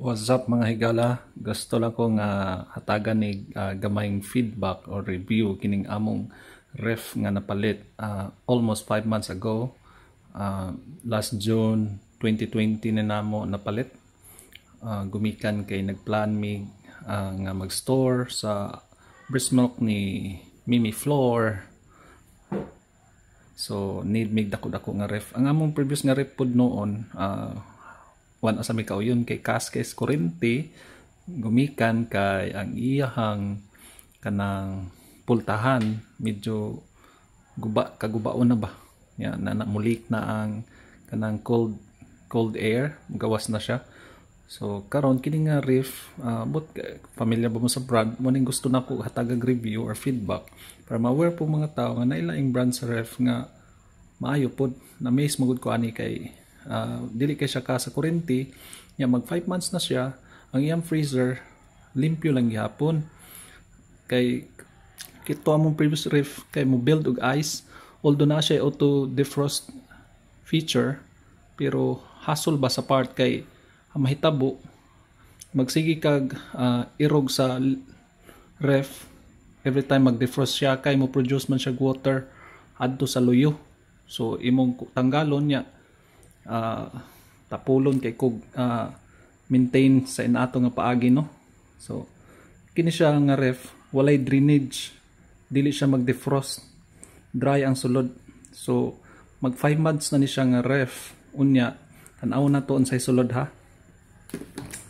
What's up mga higala? Gusto lang ko nga hatagan ni uh, gamayng feedback or review kining among ref nga napalit uh, almost 5 months ago. Uh, last June 2020 na namo napalit. Uh, gumikan kay nagplan mi uh, nga mag-store sa Brismilk ni Mimi Floor. So need mig dako-dako nga ref. Ang among previous nga ref pod noon uh, wan asa may kauyon kay Casques Corinti gumikan kay ang iyahang kanang pultahan medyo guba kagubaon na ba ya na, na mulik na ang kanang cold cold air gawas na siya so karon kini nga reef uh, ah, but pamilya eh, ba mo sa brand mo ning gusto na ko hatagag review or feedback para ma-aware po mga tao nga naila brand sa ref nga maayo pod na maze magud ko ani kay uh, dili kay siya ka sa kurente nya mag 5 months na siya ang iyang freezer limpyo lang gihapon kay kito among previous ref kay mo build og ice although na siya auto defrost feature pero hassle ba sa part kay mahitabo magsigi kag uh, irog sa ref every time mag-defrost siya kay mo produce man siya water adto sa luyo so imong tanggalon niya uh, tapulon kay kog uh, maintain sa inato nga paagi no so kini siya nga ref walay drainage dili siya mag defrost dry ang sulod so mag 5 months na ni siya nga ref unya tanaw na to unsay sulod ha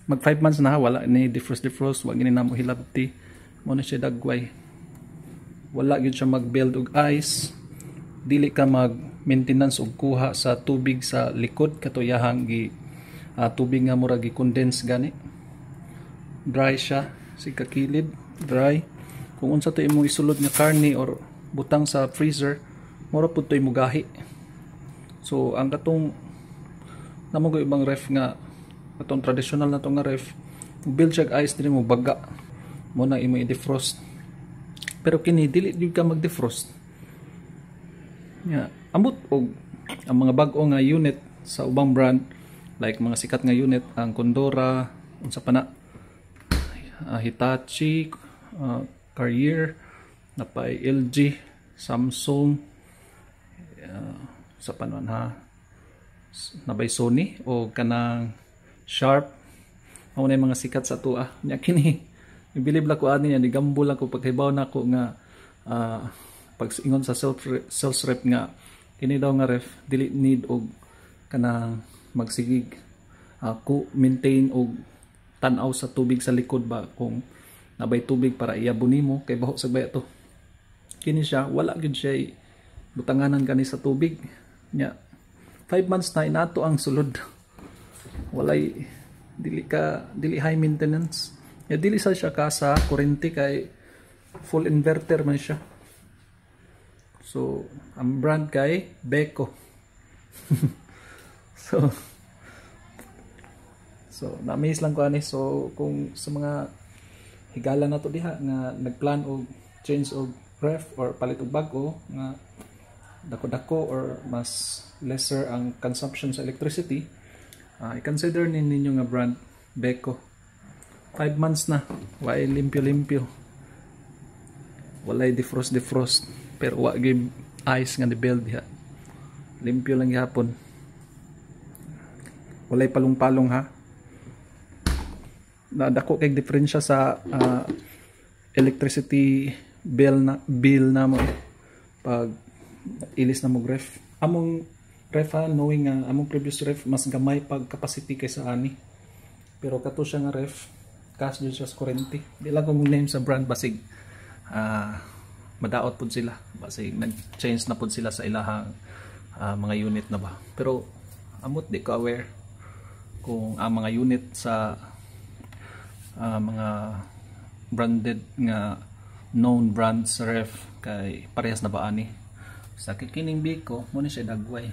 mag 5 months na ha wala ni defrost defrost wa ni namo hilabti mo na siya dagway wala gyud siya mag build og ice dili ka mag maintenance og kuha sa tubig sa likod katuyahang gi uh, tubig nga mura gi condense gani dry siya sig kakilid dry kung unsa to imong isulod nga karne or butang sa freezer mura pud to imong gahi so ang katong namo ibang ref nga atong traditional na to nga ref build siya ice diri mo baga mo na imo i-defrost pero kini dili gyud ka mag-defrost yeah, ambot og ang mga bag-o nga unit sa ubang brand like mga sikat nga unit ang Condora unsa pa na uh, Hitachi uh, Carrier napay LG Samsung uh, sa panon ha nabay Sony o kanang Sharp mao na mga sikat sa tuwa nya kini ibilib la ko ani nga ni gambol ako paghibaw nako nga uh, pag ingon sa self sales rep nga kini daw nga ref dili need og kanang magsigig ako uh, maintain og tan-aw sa tubig sa likod ba kung nabay tubig para iyabuni mo kay baho sa baya to kini siya wala gyud siya eh. butanganan kani sa tubig nya 5 months na inato ang sulod walay dili ka dili high maintenance ya dili sa siya ka sa kurente kay full inverter man siya So, ang brand kay Beko. so, so na-miss lang ko ani. So, kung sa mga higala na to diha nga nagplan og change og ref or palit og bago nga dako-dako or mas lesser ang consumption sa electricity, uh, i-consider ninyo nga brand Beko. 5 months na, why limpyo-limpyo. Walay defrost-defrost pero wa gib ice nga ni-build diha limpyo lang yapon walay palong-palong ha nadako kay diferensya sa uh, electricity bill na bill na mo eh. pag ilis na mo ref among ref ha knowing nga uh, among previous ref mas gamay pag capacity kaysa ani pero kato siya nga ref cash dyan siya 40 di lang kong name sa brand basig ah uh, madaot pud sila kasi nag-change na pud sila sa ilahang uh, mga unit na ba pero amot di ko aware kung ang uh, mga unit sa uh, mga branded nga known brands sa ref kay parehas na ba ani sa kikining biko mo ni siya dagway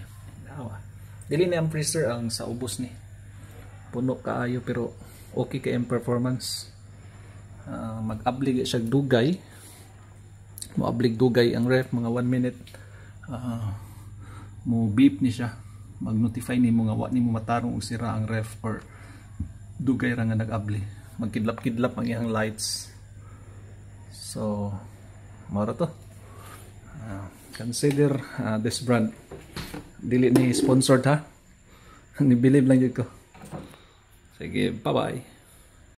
dili ni ang freezer ang sa ubos ni puno kaayo pero okay kay ang performance uh, ah, mag-obligate siya dugay Moablig dugay ang ref mga 1 minute. Uh, mo beep ni siya. Mag-notify ni mo nga wa ni mo matarong og sira ang ref or dugay ra nga nag-abli. Magkidlap-kidlap ang iyang lights. So, mara to. Uh, consider uh, this brand. Dili ni sponsored ha. Ni believe lang jud ko. Sige, bye-bye.